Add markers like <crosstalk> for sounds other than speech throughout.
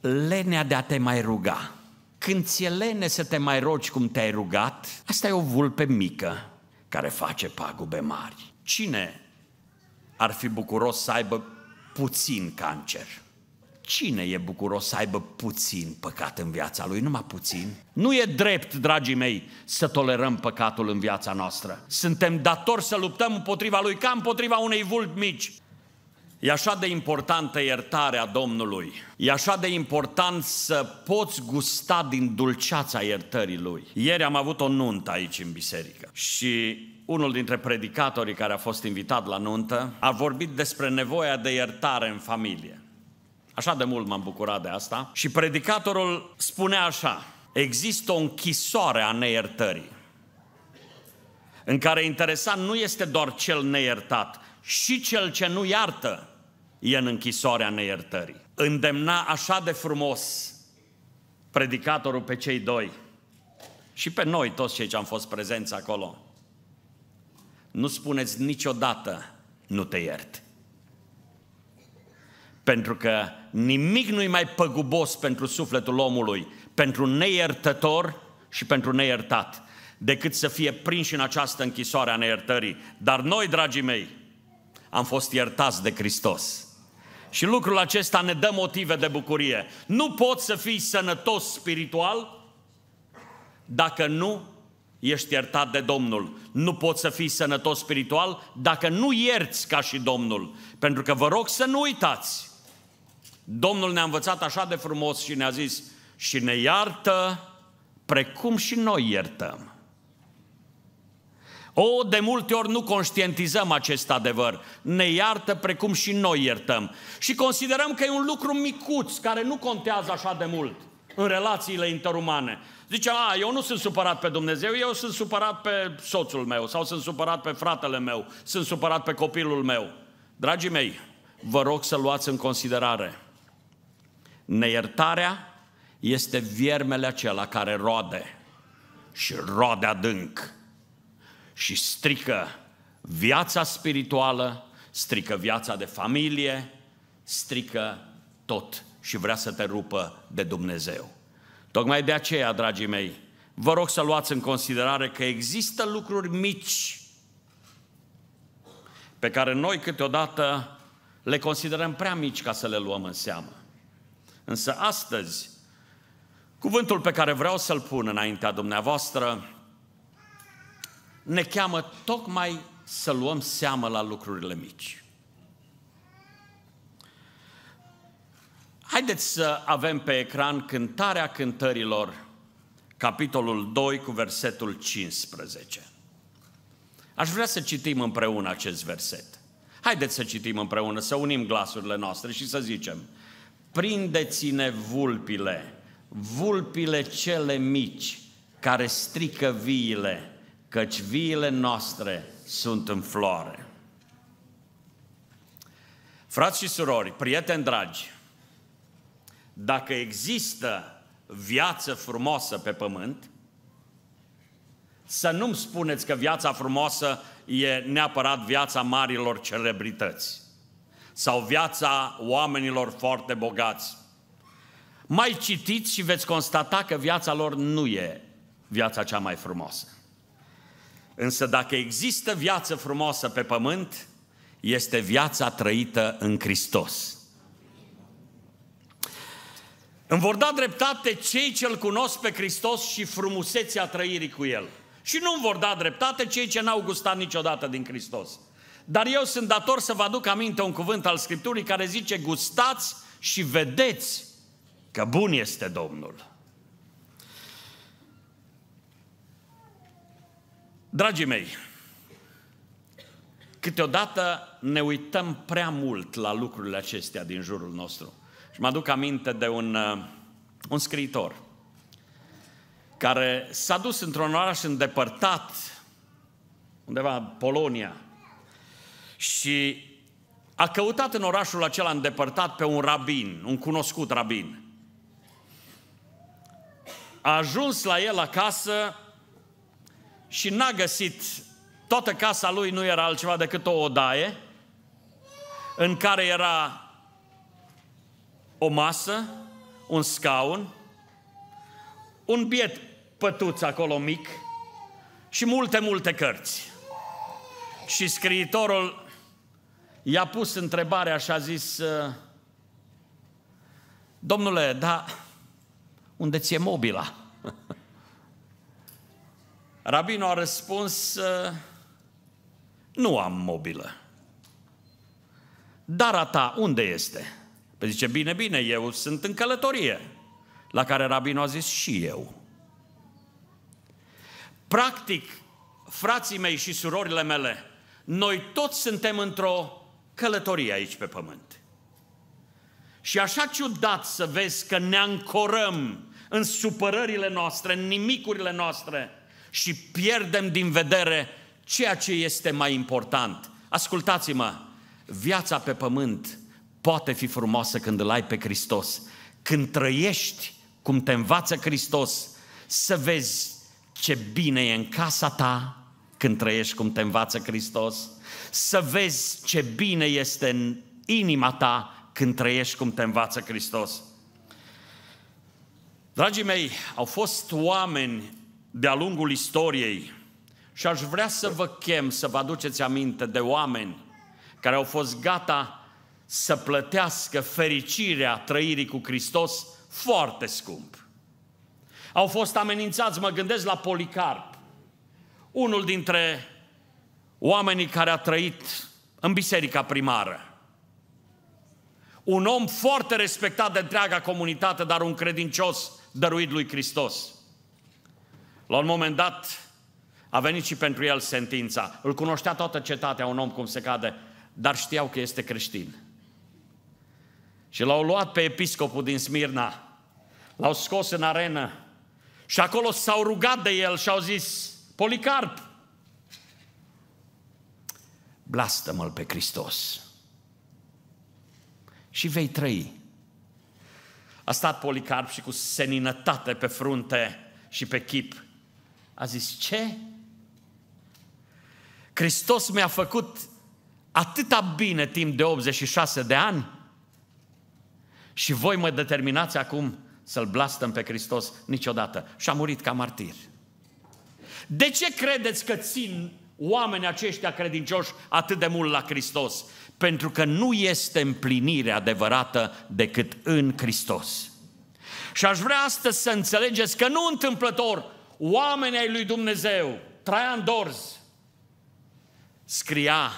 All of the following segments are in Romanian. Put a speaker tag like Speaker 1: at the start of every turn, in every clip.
Speaker 1: lenea de a te mai ruga. Când ți-e lene să te mai rogi cum te-ai rugat, asta e o vulpe mică care face pagube mari. Cine ar fi bucuros să aibă puțin cancer? Cine e bucuros să aibă puțin păcat în viața lui? Numai puțin. Nu e drept, dragii mei, să tolerăm păcatul în viața noastră. Suntem datori să luptăm împotriva lui ca împotriva unei vulpi mici. E așa de importantă iertarea Domnului. E așa de important să poți gusta din dulceața iertării Lui. Ieri am avut o nuntă aici în biserică și unul dintre predicatorii care a fost invitat la nuntă a vorbit despre nevoia de iertare în familie. Așa de mult m-am bucurat de asta. Și predicatorul spunea așa, există o închisoare a neiertării, în care interesant nu este doar cel neiertat, și cel ce nu iartă e în închisoarea neiertării. Îndemna așa de frumos predicatorul pe cei doi și pe noi toți cei ce am fost prezenți acolo. Nu spuneți niciodată nu te iert. Pentru că nimic nu-i mai păgubos pentru sufletul omului, pentru neiertător și pentru neiertat, decât să fie prinși în această închisoare a neiertării. Dar noi, dragii mei, am fost iertați de Hristos. Și lucrul acesta ne dă motive de bucurie. Nu poți să fii sănătos spiritual dacă nu ești iertat de Domnul. Nu poți să fii sănătos spiritual dacă nu ierți ca și Domnul. Pentru că vă rog să nu uitați. Domnul ne-a învățat așa de frumos și ne-a zis și ne iartă precum și noi iertăm. O, de multe ori nu conștientizăm acest adevăr. Ne iartă precum și noi iertăm. Și considerăm că e un lucru micuț, care nu contează așa de mult în relațiile interumane. Zice, a, eu nu sunt supărat pe Dumnezeu, eu sunt supărat pe soțul meu, sau sunt supărat pe fratele meu, sunt supărat pe copilul meu. Dragii mei, vă rog să luați în considerare. Neiertarea este viermele acela care roade și roade adânc și strică viața spirituală, strică viața de familie, strică tot și vrea să te rupă de Dumnezeu. Tocmai de aceea, dragii mei, vă rog să luați în considerare că există lucruri mici pe care noi câteodată le considerăm prea mici ca să le luăm în seamă. Însă astăzi, cuvântul pe care vreau să-l pun înaintea dumneavoastră ne cheamă tocmai să luăm seamă la lucrurile mici. Haideți să avem pe ecran cântarea cântărilor, capitolul 2 cu versetul 15. Aș vrea să citim împreună acest verset. Haideți să citim împreună, să unim glasurile noastre și să zicem Prindeți-ne vulpile, vulpile cele mici, care strică viile, căci viile noastre sunt în floare. Frați și surori, prieteni dragi, dacă există viață frumoasă pe pământ, să nu-mi spuneți că viața frumoasă e neapărat viața marilor celebrități sau viața oamenilor foarte bogați. Mai citiți și veți constata că viața lor nu e viața cea mai frumoasă. Însă dacă există viață frumoasă pe pământ, este viața trăită în Hristos. Îmi vor da dreptate cei ce îl cunosc pe Hristos și frumusețea trăirii cu El. Și nu îmi vor da dreptate cei ce n-au gustat niciodată din Hristos. Dar eu sunt dator să vă aduc aminte un cuvânt al Scripturii care zice gustați și vedeți că bun este Domnul. Dragii mei, câteodată ne uităm prea mult la lucrurile acestea din jurul nostru. Și mă aduc aminte de un, uh, un scriitor care s-a dus într-un oraș îndepărtat, undeva în Polonia, și a căutat în orașul acela îndepărtat pe un rabin, un cunoscut rabin. A ajuns la el acasă și n-a găsit, toată casa lui nu era altceva decât o odaie, în care era o masă, un scaun, un biet pătuț acolo mic și multe, multe cărți. Și scriitorul i-a pus întrebarea și a zis, Domnule, da, unde ți-e mobila? <laughs> Rabinul a răspuns, nu am mobilă. Dar a ta unde este? Păi zice, bine, bine, eu sunt în călătorie. La care rabinul a zis, și eu. Practic, frații mei și surorile mele, noi toți suntem într-o călătorie aici pe pământ. Și așa ciudat să vezi că ne ancorăm în supărările noastre, în nimicurile noastre, și pierdem din vedere ceea ce este mai important. Ascultați-mă, viața pe pământ poate fi frumoasă când îl ai pe Hristos. Când trăiești cum te învață Hristos, să vezi ce bine e în casa ta când trăiești cum te învață Hristos, să vezi ce bine este în inima ta când trăiești cum te învață Hristos. Dragii mei, au fost oameni de-a lungul istoriei și aș vrea să vă chem să vă aduceți aminte de oameni care au fost gata să plătească fericirea trăirii cu Hristos foarte scump. Au fost amenințați, mă gândesc la Policarp, unul dintre oamenii care a trăit în biserica primară. Un om foarte respectat de întreaga comunitate, dar un credincios dăruit lui Hristos. La un moment dat a venit și pentru el sentința. Îl cunoștea toată cetatea, un om cum se cade, dar știau că este creștin. Și l-au luat pe episcopul din Smirna, l-au scos în arenă și acolo s-au rugat de el și au zis, Policarp, blastă-mă-l pe Hristos și vei trăi. A stat Policarp și cu seninătate pe frunte și pe chip a zis, ce? Hristos mi-a făcut atâta bine timp de 86 de ani și voi mă determinați acum să-L blastăm pe Hristos niciodată. Și a murit ca martir. De ce credeți că țin oamenii aceștia credincioși atât de mult la Hristos? Pentru că nu este împlinire adevărată decât în Hristos. Și aș vrea astăzi să înțelegeți că nu întâmplător oamenii ai lui Dumnezeu, Traian Dorz, scria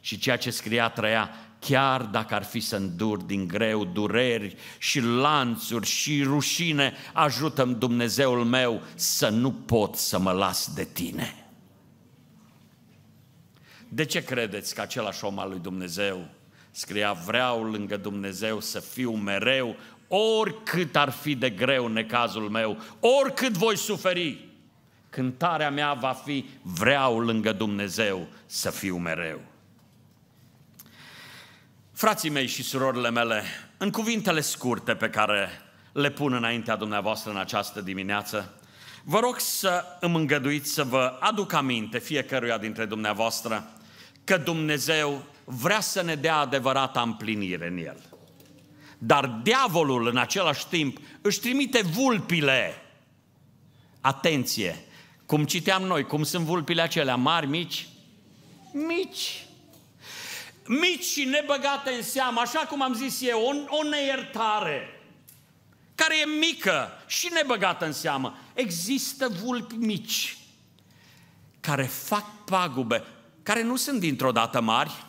Speaker 1: și ceea ce scria trăia, chiar dacă ar fi să îndur din greu dureri și lanțuri și rușine, ajutăm Dumnezeul meu să nu pot să mă las de tine. De ce credeți că același om al lui Dumnezeu scria, vreau lângă Dumnezeu să fiu mereu oricât ar fi de greu necazul meu, oricât voi suferi, cântarea mea va fi vreau lângă Dumnezeu să fiu mereu. Frații mei și surorile mele, în cuvintele scurte pe care le pun înaintea dumneavoastră în această dimineață, vă rog să îmi îngăduiți să vă aduc aminte fiecăruia dintre dumneavoastră că Dumnezeu vrea să ne dea adevărata împlinire în El. Dar diavolul în același timp își trimite vulpile. Atenție! Cum citeam noi, cum sunt vulpile acelea, mari, mici? Mici. Mici și nebăgate în seamă, așa cum am zis eu, o, o neiertare care e mică și nebăgată în seamă. Există vulpi mici care fac pagube, care nu sunt dintr-o dată mari,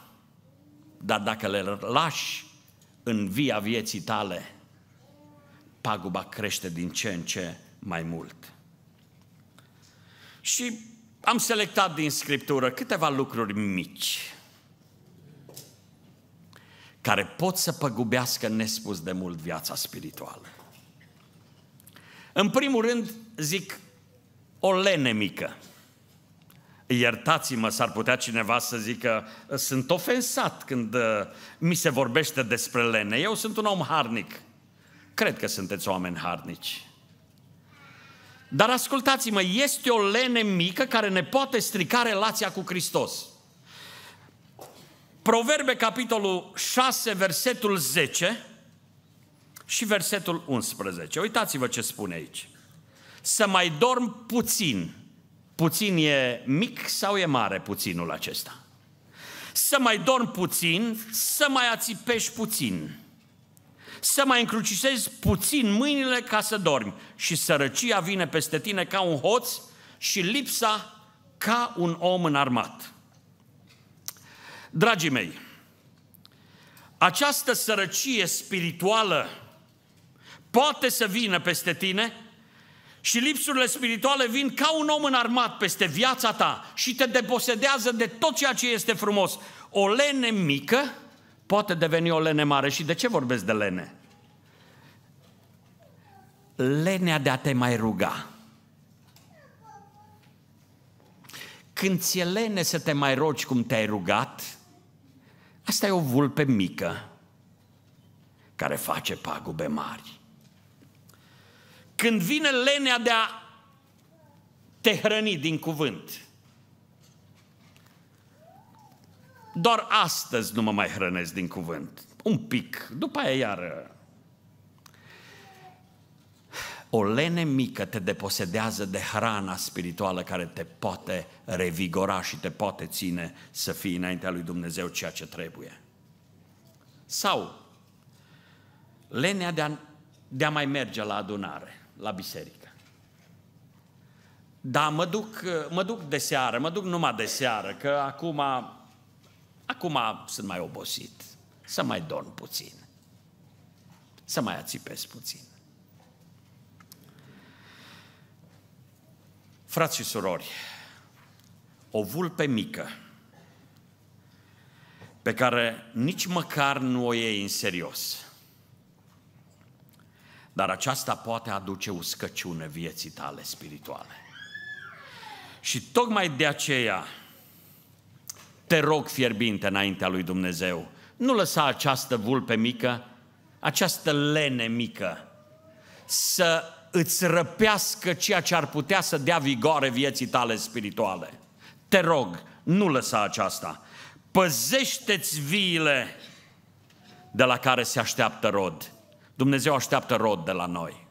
Speaker 1: dar dacă le lași în via vieții tale, paguba crește din ce în ce mai mult. Și am selectat din Scriptură câteva lucruri mici care pot să păgubească nespus de mult viața spirituală. În primul rând, zic, o lene mică. Iertați-mă, s-ar putea cineva să zică, sunt ofensat când uh, mi se vorbește despre lene. Eu sunt un om harnic. Cred că sunteți oameni harnici. Dar ascultați-mă, este o lene mică care ne poate strica relația cu Hristos. Proverbe, capitolul 6, versetul 10 și versetul 11. Uitați-vă ce spune aici. Să mai dorm puțin puțin e mic sau e mare puținul acesta. Să mai dormi puțin, să mai ațipești puțin, să mai încrucișezi puțin mâinile ca să dormi și sărăcia vine peste tine ca un hoț și lipsa ca un om înarmat. Dragii mei, această sărăcie spirituală poate să vină peste tine și lipsurile spirituale vin ca un om înarmat peste viața ta și te deposedează de tot ceea ce este frumos. O lene mică poate deveni o lene mare. Și de ce vorbesc de lene? Lenea de a te mai ruga. Când ți-e lene să te mai rogi cum te-ai rugat, asta e o vulpe mică care face pagube mari. Când vine lenea de a te hrăni din cuvânt, doar astăzi nu mă mai hrănesc din cuvânt. Un pic, după aia iară. O lene mică te deposedează de hrana spirituală care te poate revigora și te poate ține să fii înaintea lui Dumnezeu ceea ce trebuie. Sau lenea de a, de a mai merge la adunare la biserică. Da, mă duc, mă duc de seară, mă duc numai de seară, că acum, acum sunt mai obosit. Să mai dorm puțin. Să mai ațipesc puțin. Frați și surori, o vulpe mică pe care nici măcar nu o iei în serios – dar aceasta poate aduce uscăciune vieții tale spirituale. Și tocmai de aceea te rog fierbinte înaintea lui Dumnezeu, nu lăsa această vulpe mică, această lene mică, să îți răpească ceea ce ar putea să dea vigoare vieții tale spirituale. Te rog, nu lăsa aceasta. Păzește-ți viile de la care se așteaptă rod. Dumnezeu așteaptă rod de la noi.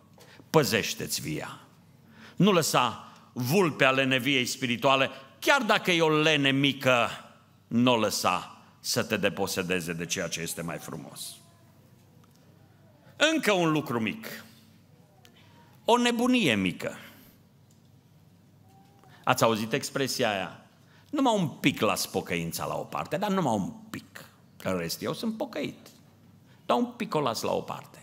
Speaker 1: Păzește-ți via. Nu lăsa ale neviei spirituale, chiar dacă e o lene mică, nu o lăsa să te deposedeze de ceea ce este mai frumos. Încă un lucru mic. O nebunie mică. Ați auzit expresia aia? Numai un pic las pocăința la o parte, dar numai un pic. În rest, eu sunt pocăit. Dar un pic o las la o parte.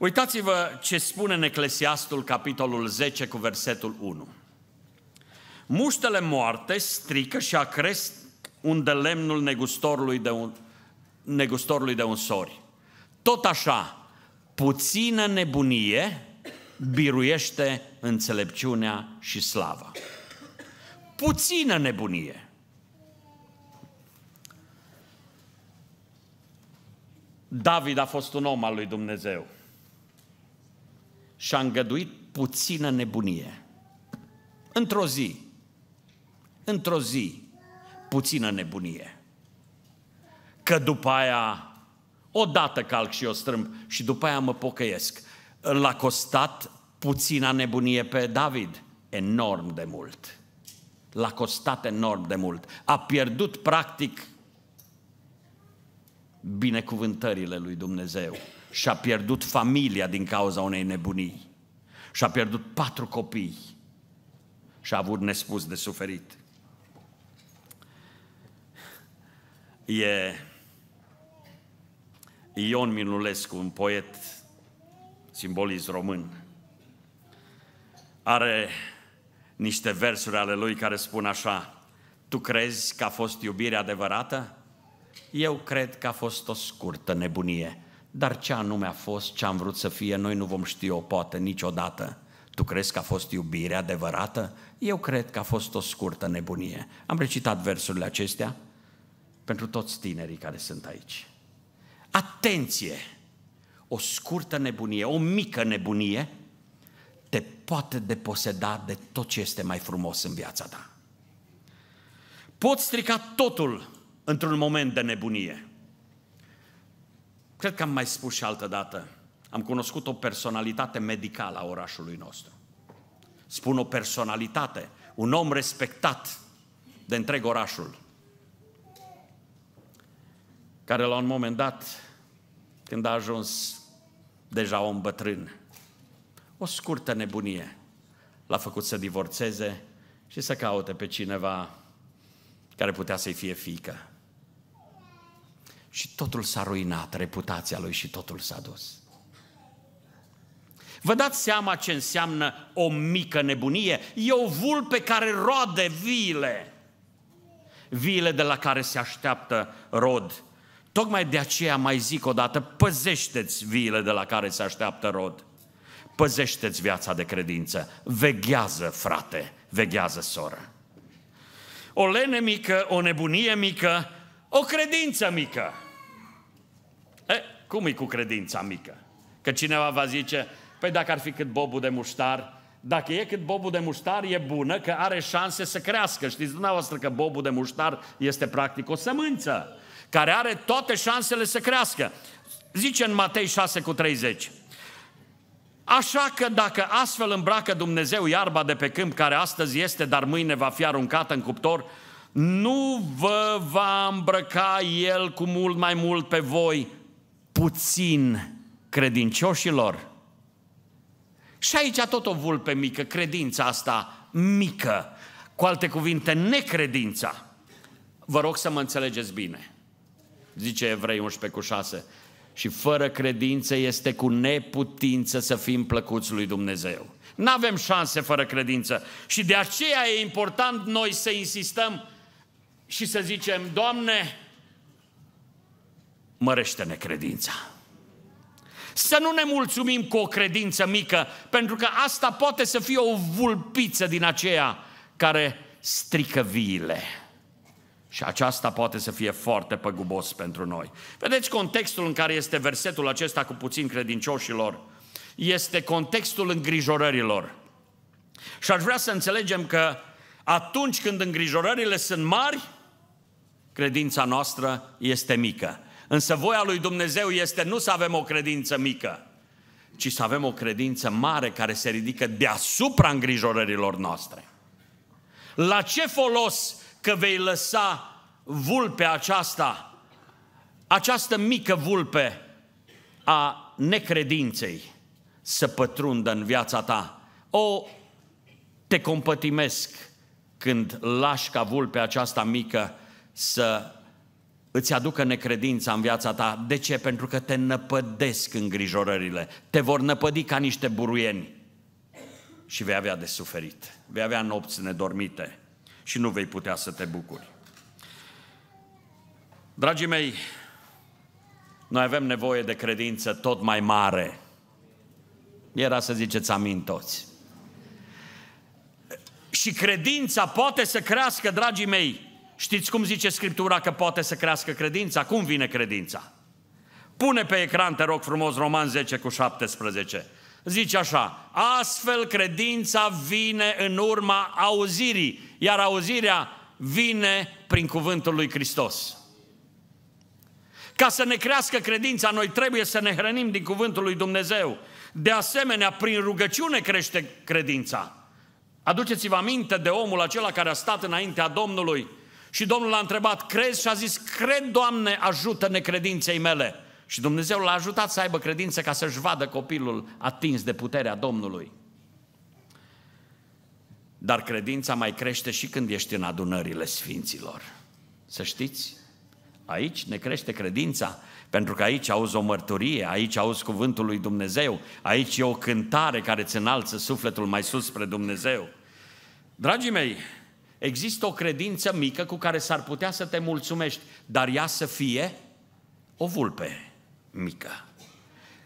Speaker 1: Uitați-vă ce spune în Eclesiastul, capitolul 10, cu versetul 1. Muștele moarte strică și acresc unde lemnul negustorului de un, negustorului de un sori. Tot așa, puțină nebunie biruiește înțelepciunea și slava. Puțină nebunie. David a fost un om al lui Dumnezeu și-a îngăduit puțină nebunie. Într-o zi, într-o zi, puțină nebunie. Că după aia, odată calc și o strâmb și după aia mă pocăiesc. L-a costat puțina nebunie pe David enorm de mult. L-a costat enorm de mult. A pierdut practic binecuvântările lui Dumnezeu și-a pierdut familia din cauza unei nebunii. Și-a pierdut patru copii și a avut nespus de suferit. E Ion Minulescu, un poet simbolist român. Are niște versuri ale lui care spun așa, tu crezi că a fost iubire adevărată? Eu cred că a fost o scurtă nebunie dar ce anume a fost, ce am vrut să fie, noi nu vom ști-o poate niciodată. Tu crezi că a fost iubire adevărată? Eu cred că a fost o scurtă nebunie. Am recitat versurile acestea pentru toți tinerii care sunt aici. Atenție! O scurtă nebunie, o mică nebunie, te poate deposeda de tot ce este mai frumos în viața ta. Poți strica totul într-un moment de nebunie. Cred că am mai spus și altă dată. Am cunoscut o personalitate medicală a orașului nostru. Spun o personalitate, un om respectat de întreg orașul, care la un moment dat, când a ajuns deja om bătrân, o scurtă nebunie l-a făcut să divorțeze și să caute pe cineva care putea să-i fie fiică și totul s-a ruinat, reputația lui și totul s-a dus. Vă dați seama ce înseamnă o mică nebunie? E o vulpe care roade viile. Viile de la care se așteaptă rod. Tocmai de aceea mai zic o dată, păzește-ți viile de la care se așteaptă rod. Păzește-ți viața de credință. Veghează, frate, veghează, soră. O lene mică, o nebunie mică, o credință mică. E, cum e cu credința mică? Că cineva va zice, păi dacă ar fi cât bobul de muștar, dacă e cât bobul de muștar, e bună, că are șanse să crească. Știți dumneavoastră că bobul de muștar este practic o sămânță, care are toate șansele să crească. Zice în Matei 6 cu 30. Așa că dacă astfel îmbracă Dumnezeu iarba de pe câmp, care astăzi este, dar mâine va fi aruncată în cuptor, nu vă va îmbrăca El cu mult mai mult pe voi, puțin credincioșilor. Și aici tot o vulpe mică, credința asta mică, cu alte cuvinte, necredința. Vă rog să mă înțelegeți bine, zice Evrei 11 cu 6, și fără credință este cu neputință să fim plăcuți lui Dumnezeu. Nu avem șanse fără credință și de aceea e important noi să insistăm și să zicem, Doamne, mărește-ne credința. Să nu ne mulțumim cu o credință mică, pentru că asta poate să fie o vulpiță din aceea care strică viile. Și aceasta poate să fie foarte păgubos pentru noi. Vedeți contextul în care este versetul acesta cu puțin credincioșilor? Este contextul îngrijorărilor. Și aș vrea să înțelegem că atunci când îngrijorările sunt mari, credința noastră este mică. Însă voia lui Dumnezeu este nu să avem o credință mică, ci să avem o credință mare care se ridică deasupra îngrijorărilor noastre. La ce folos că vei lăsa vulpea aceasta, această mică vulpe a necredinței să pătrundă în viața ta? O, te compătimesc când lași ca vulpea aceasta mică să îți aducă necredința în viața ta. De ce? Pentru că te năpădesc îngrijorările. Te vor năpădi ca niște buruieni. Și vei avea de suferit. Vei avea nopți nedormite și nu vei putea să te bucuri. Dragii mei, noi avem nevoie de credință tot mai mare. Era să ziceți amin toți. Și credința poate să crească, dragii mei, Știți cum zice Scriptura că poate să crească credința? Cum vine credința? Pune pe ecran, te rog frumos, Roman 10 cu 17. Zice așa, astfel credința vine în urma auzirii, iar auzirea vine prin cuvântul lui Hristos. Ca să ne crească credința, noi trebuie să ne hrănim din cuvântul lui Dumnezeu. De asemenea, prin rugăciune crește credința. Aduceți-vă aminte de omul acela care a stat înaintea Domnului și Domnul l-a întrebat, crezi? Și a zis, cred, Doamne, ajută-ne credinței mele. Și Dumnezeu l-a ajutat să aibă credință ca să-și vadă copilul atins de puterea Domnului. Dar credința mai crește și când ești în adunările sfinților. Să știți, aici ne crește credința, pentru că aici auzi o mărturie, aici auzi cuvântul lui Dumnezeu, aici e o cântare care îți înalță sufletul mai sus spre Dumnezeu. Dragii mei, Există o credință mică cu care s-ar putea să te mulțumești, dar ea să fie o vulpe mică.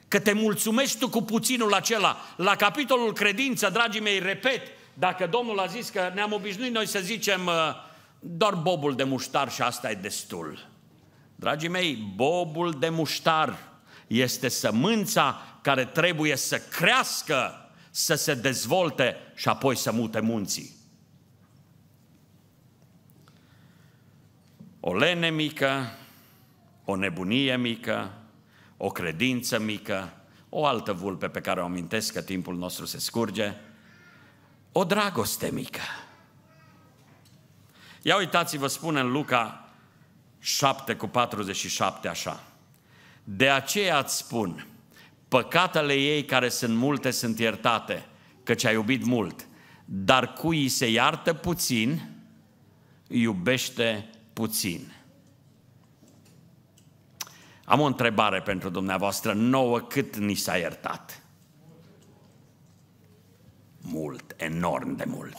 Speaker 1: Că te mulțumești tu cu puținul acela. La capitolul credință, dragii mei, repet, dacă Domnul a zis că ne-am obișnuit noi să zicem uh, doar bobul de muștar și asta e destul. Dragii mei, bobul de muștar este sămânța care trebuie să crească, să se dezvolte și apoi să mute munții. o lene mică, o nebunie mică, o credință mică, o altă vulpe pe care o amintesc că timpul nostru se scurge, o dragoste mică. Ia uitați-vă, spune în Luca 7 cu 47 așa. De aceea îți spun, păcatele ei care sunt multe sunt iertate, căci ai iubit mult, dar cui se iartă puțin, iubește puțin. Am o întrebare pentru dumneavoastră nouă, cât ni s-a iertat? Mult, enorm de mult.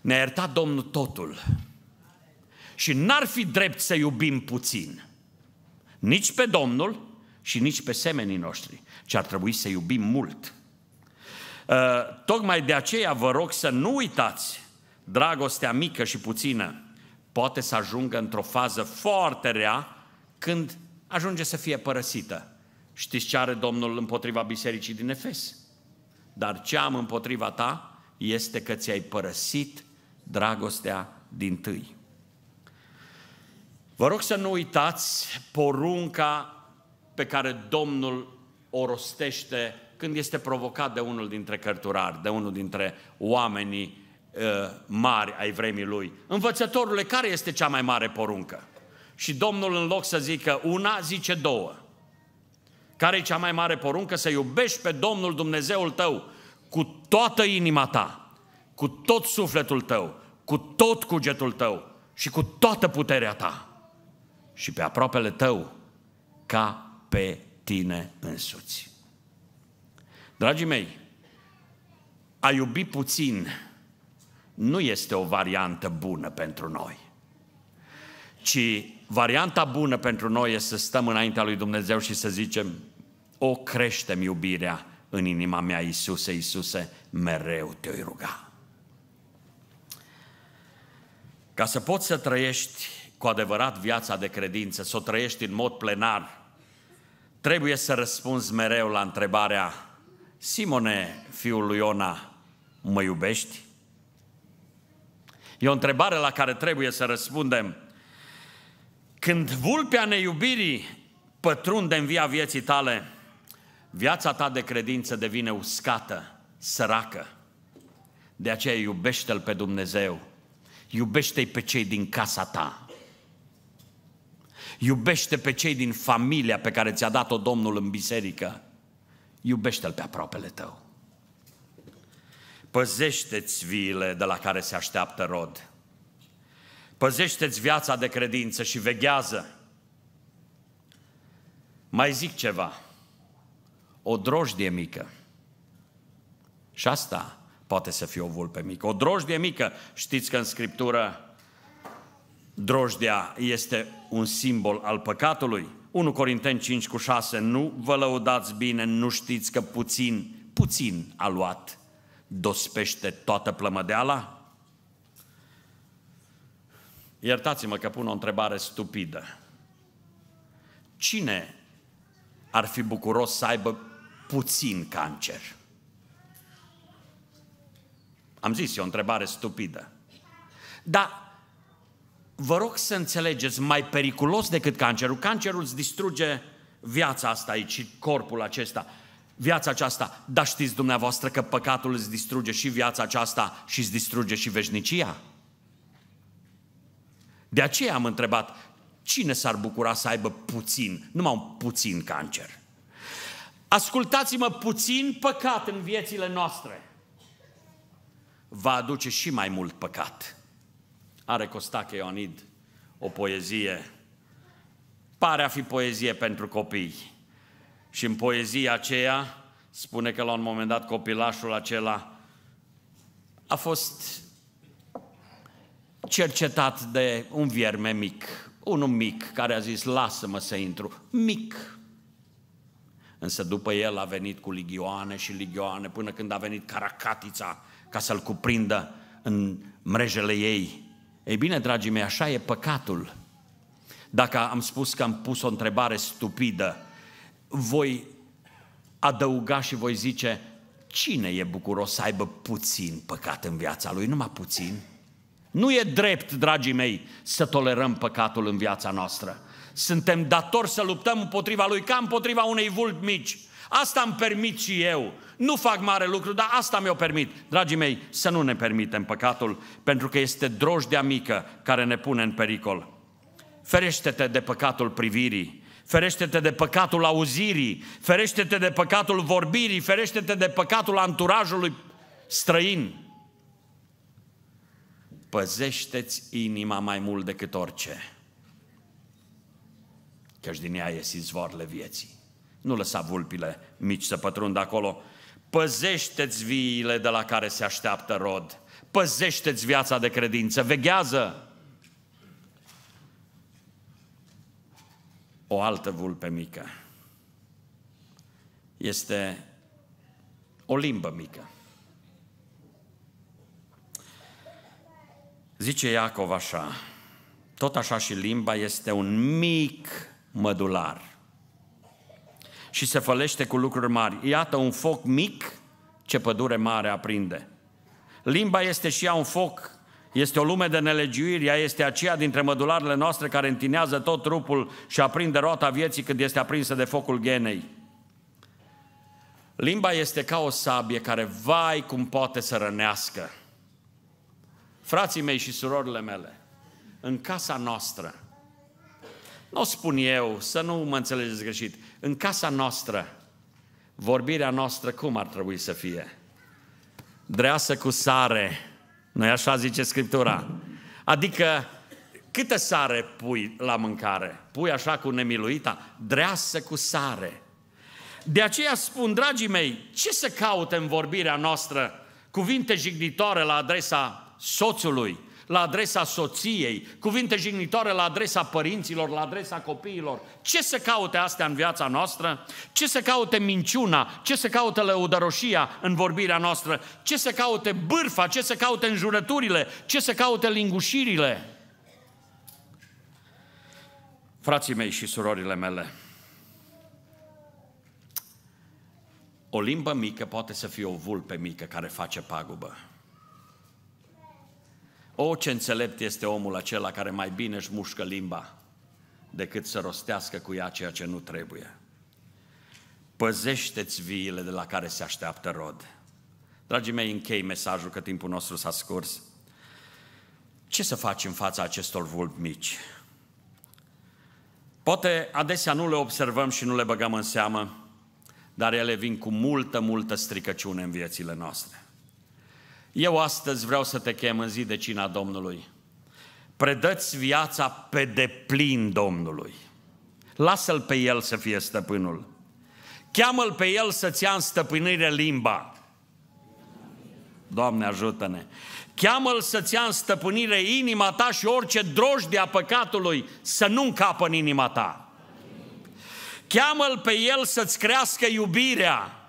Speaker 1: Ne-a iertat Domnul totul. Și n-ar fi drept să iubim puțin. Nici pe Domnul și nici pe semenii noștri, ci ar trebui să iubim mult. Uh, tocmai de aceea vă rog să nu uitați dragostea mică și puțină poate să ajungă într-o fază foarte rea când ajunge să fie părăsită. Știți ce are Domnul împotriva bisericii din Efes? Dar ce am împotriva ta este că ți-ai părăsit dragostea din tâi. Vă rog să nu uitați porunca pe care Domnul o rostește când este provocat de unul dintre cărturari, de unul dintre oamenii Uh, mari ai vremii lui. Învățătorule, care este cea mai mare poruncă? Și Domnul în loc să zică una, zice două. Care e cea mai mare poruncă? Să iubești pe Domnul Dumnezeul tău cu toată inima ta, cu tot sufletul tău, cu tot cugetul tău și cu toată puterea ta și pe aproapele tău ca pe tine însuți. Dragii mei, a iubi puțin nu este o variantă bună pentru noi. Ci varianta bună pentru noi este să stăm înaintea lui Dumnezeu și să zicem, o creștem iubirea în inima mea, Iisuse, Iisuse, mereu te o ruga. Ca să poți să trăiești cu adevărat viața de credință, să o trăiești în mod plenar, trebuie să răspunzi mereu la întrebarea Simone, fiul lui Iona, mă iubești? E o întrebare la care trebuie să răspundem. Când vulpea neiubirii pătrunde în via vieții tale, viața ta de credință devine uscată, săracă. De aceea iubește-L pe Dumnezeu. Iubește-i pe cei din casa ta. Iubește pe cei din familia pe care ți-a dat-o Domnul în biserică. Iubește-L pe aproapele tău. Păzește-ți viile de la care se așteaptă rod. Păzește-ți viața de credință și veghează. Mai zic ceva. O drojdie mică. Și asta poate să fie o vulpe mică. O drojdie mică. Știți că în Scriptură drojdia este un simbol al păcatului. 1 Corinteni 5 cu 6. Nu vă lăudați bine, nu știți că puțin, puțin a luat dospește toată plămădeala? Iertați-mă că pun o întrebare stupidă. Cine ar fi bucuros să aibă puțin cancer? Am zis, e o întrebare stupidă. Dar vă rog să înțelegeți, mai periculos decât cancerul. Cancerul îți distruge viața asta aici, corpul acesta viața aceasta, dar știți dumneavoastră că păcatul îți distruge și viața aceasta și îți distruge și veșnicia? De aceea am întrebat, cine s-ar bucura să aibă puțin, numai un puțin cancer? Ascultați-mă, puțin păcat în viețile noastre va aduce și mai mult păcat. Are Costache Ionid o poezie, pare a fi poezie pentru copii și în poezia aceea spune că la un moment dat copilașul acela a fost cercetat de un vierme mic, unul mic care a zis, lasă-mă să intru, mic. Însă după el a venit cu ligioane și ligioane, până când a venit caracatița ca să-l cuprindă în mrejele ei. Ei bine, dragii mei, așa e păcatul. Dacă am spus că am pus o întrebare stupidă, voi adăuga și voi zice, cine e bucuros să aibă puțin păcat în viața lui? Numai puțin. Nu e drept, dragii mei, să tolerăm păcatul în viața noastră. Suntem datori să luptăm împotriva lui ca împotriva unei vulpi mici. Asta îmi permit și eu. Nu fac mare lucru, dar asta mi-o permit. Dragii mei, să nu ne permitem păcatul, pentru că este drojdea mică care ne pune în pericol. Ferește-te de păcatul privirii ferește-te de păcatul auzirii, ferește-te de păcatul vorbirii, ferește-te de păcatul anturajului străin. Păzește-ți inima mai mult decât orice, căci din ea ies izvoarele vieții. Nu lăsa vulpile mici să pătrundă acolo. Păzește-ți viile de la care se așteaptă rod. Păzește-ți viața de credință. Veghează! o altă vulpe mică. Este o limbă mică. Zice Iacov așa, tot așa și limba este un mic mădular și se fălește cu lucruri mari. Iată un foc mic, ce pădure mare aprinde. Limba este și ea un foc este o lume de nelegiuiri, ea este aceea dintre mădularele noastre care întinează tot trupul și aprinde roata vieții când este aprinsă de focul genei. Limba este ca o sabie care, vai cum poate să rănească. Frații mei și surorile mele, în casa noastră, nu o spun eu, să nu mă înțelegeți greșit, în casa noastră, vorbirea noastră cum ar trebui să fie? Dreasă cu sare, nu așa zice Scriptura? Adică câtă sare pui la mâncare? Pui așa cu nemiluita? Dreasă cu sare. De aceea spun, dragii mei, ce să caute în vorbirea noastră cuvinte jignitoare la adresa soțului, la adresa soției, cuvinte jignitoare la adresa părinților, la adresa copiilor. Ce se caute astea în viața noastră? Ce se caute minciuna? Ce se caute lăudăroșia în vorbirea noastră? Ce se caute bârfa? Ce se caute înjurăturile? Ce se caute lingușirile? Frații mei și surorile mele, o limbă mică poate să fie o vulpe mică care face pagubă. O, ce înțelept este omul acela care mai bine își mușcă limba decât să rostească cu ea ceea ce nu trebuie. Păzește-ți viile de la care se așteaptă rod. Dragii mei, închei mesajul că timpul nostru s-a scurs. Ce să faci în fața acestor vulpi mici? Poate adesea nu le observăm și nu le băgăm în seamă, dar ele vin cu multă, multă stricăciune în viețile noastre. Eu astăzi vreau să te chem în zi de cina Domnului. Predăți viața pe deplin Domnului. Lasă-L pe El să fie stăpânul. Cheamă-L pe El să-ți ia în stăpânire limba. Doamne ajută-ne! Cheamă-L să-ți ia în stăpânire inima ta și orice drojdie a păcatului să nu încapă în inima ta. Cheamă-L pe El să-ți crească iubirea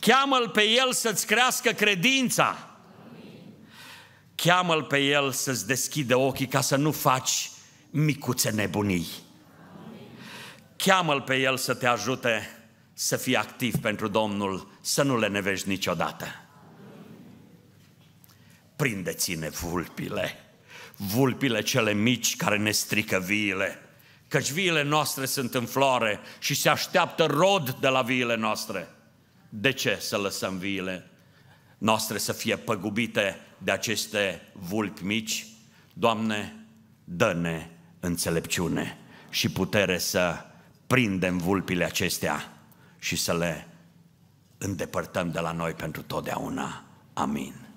Speaker 1: Cheamă-L pe El să-ți crească credința. Amin. Cheamă-L pe El să-ți deschide ochii ca să nu faci micuțe nebunii. Amin. Cheamă-L pe El să te ajute să fii activ pentru Domnul, să nu le nevești niciodată. Prinde-ține vulpile, vulpile cele mici care ne strică viile, căci viile noastre sunt în floare și se așteaptă rod de la viile noastre. De ce să lăsăm viile noastre să fie păgubite de aceste vulpi mici? Doamne, dă-ne înțelepciune și putere să prindem vulpile acestea și să le îndepărtăm de la noi pentru totdeauna. Amin.